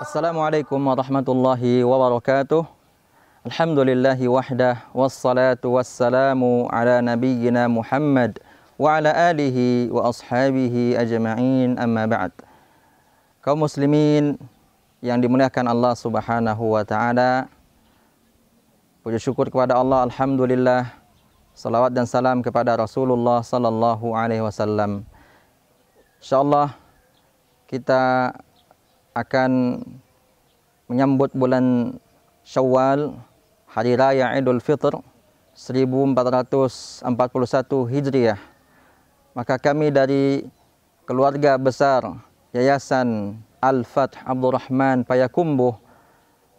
السلام عليكم ورحمة الله وبركاته الحمد لله وحده والصلاة والسلام على نبينا محمد وعلى آله وأصحابه أجمعين أما بعد kaum muslimin yang dimuliakan Allah Subhanahu wa taala. Puji syukur kepada Allah alhamdulillah. Salawat dan salam kepada Rasulullah sallallahu alaihi wasallam. Insyaallah kita akan menyambut bulan Syawal hari raya Idul Fitr 1441 Hijriah. Maka kami dari keluarga besar Yayasan Al-Fath Abdul Rahman Payakumbuh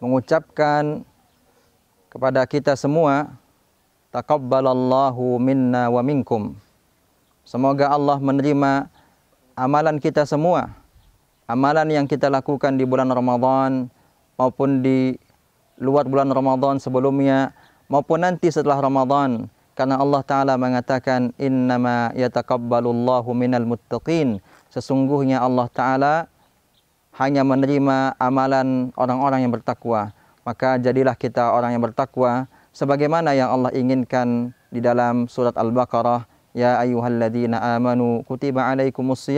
mengucapkan kepada kita semua taqabbalallahu minna wa minkum. Semoga Allah menerima amalan kita semua amalan yang kita lakukan di bulan Ramadhan maupun di luar bulan Ramadhan sebelumnya maupun nanti setelah Ramadhan, karena Allah taala mengatakan innama yataqabbalullahu minal muttaqin sesungguhnya Allah taala hanya menerima amalan orang-orang yang bertakwa maka jadilah kita orang yang bertakwa sebagaimana yang Allah inginkan di dalam surat Al-Baqarah ya ayyuhalladzina amanu kutiba alaikumus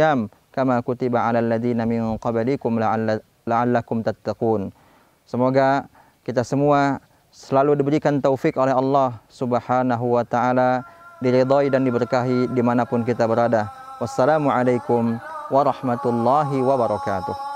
kama kutiba ala alladhina min qablikum la'allakum tattaqun. Semoga kita semua selalu diberikan taufik oleh Allah Subhanahu wa taala, diridai dan diberkahi dimanapun kita berada. Wassalamualaikum warahmatullahi wabarakatuh.